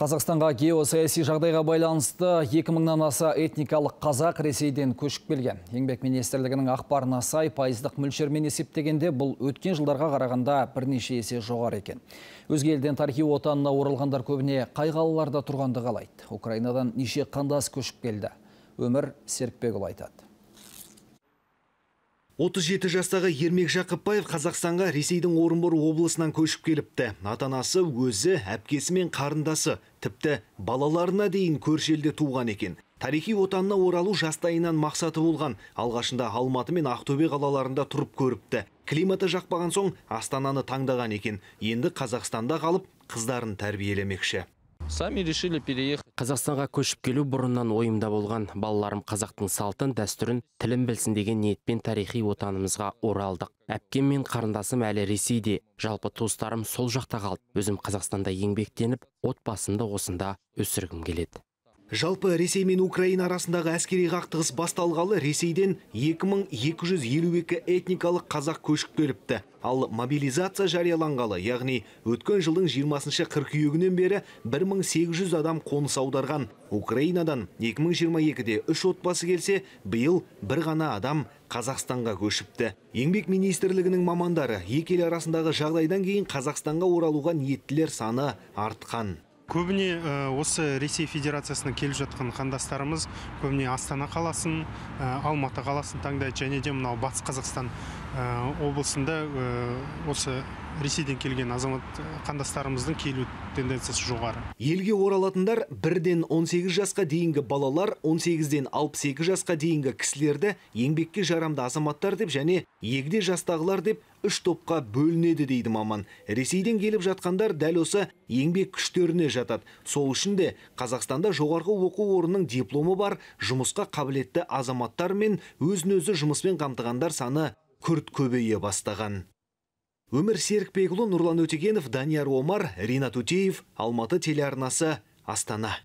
Қазақстанға геосаяси жағдайға байланысты 2000-нан аса этникалық қазақ Ресейден көшіп келген. Еңбек министрлігінің ақпарына сай пайыздық мөлшермен есептегенде бұл өткен жылдарға қарағанда бірнеше есе жоғары екен. Өзге елден тарихи отанына оралғандар көбіне қайғалыларда қалаларда тұрғанды қалайды. Украинадан неше қандас көшіп келді. Өмір Серікбекұлы айтады. 37 жастағы Ермек Жақыпбаев Қазақстанға Ресейдің Орынбор облысынан көшіп келіпті. анасы өзі, әпкесі мен қарындасы, тіпті балаларына дейін көршелде туған екен. Тарихи отанына оралу жастайынан мақсаты болған. Алғашында Алматы мен Ақтөбе қалаларында тұрып көріпті. Климаты жақпаған соң Астананы таңдаған екен. Енді Қазақстанда қалып, қыздарын тәрбиелемекші. Сами решили переехать қазақстанға көшіп келу бұрыннан ойымда болған балаларым қазақтың салтын дәстүрін тілін білсін деген ниетпен тарихи отанымызға оралдық әпкем мен қарындасым әлі ресейде жалпы туыстарым сол жақта қалды өзім қазақстанда еңбектеніп отбасымды осында өсіргім келеді Жалпы Ресей мен Украина арасындағы әскери қақтығыс басталғалы Ресейден 2252 этникалық қазақ көшіп келіпті. Ал мобилизация жарияланғалы, яғни өткен жылдың 20 қыркүйегінен бері 1800 адам қоныс аударған. Украинадан 2022-де үш отбасы келсе, биыл бір ғана адам Қазақстанға көшіпті. Еңбек министрлігінің мамандары екелі арасындағы жағдайдан кейін Қазақстанға оралуға ниеттілер саны артқан көбіне э, осы ресей федерациясынан келіп жатқан қандастарымыз көбіне астана қаласын э, алматы қаласын таңдайды және де мынау батыс қазақстан э, облысында осы ресейден келген азамат э, қандастарымыздың келу тенденциясы жоғары елге оралатындар бірден 18 жасқа дейінгі балалар 18-ден 68 жасқа дейінгі кісілерді еңбекке жарамды азаматтар деп және егде жастағылар деп үш топқа бөлінеді дейді маман ресейден келіп жатқандар дәл осы еңбек күштеріне жатады сол үшін де қазақстанда жоғарғы оқу орнының дипломы бар жұмысқа қабілетті азаматтар мен өзін өзі жұмыспен қамтығандар саны күрт көбейе бастаған өмір серікбекұлы нұрлан өтегенов данияр омар ринат өтеев, алматы телеарнасы астана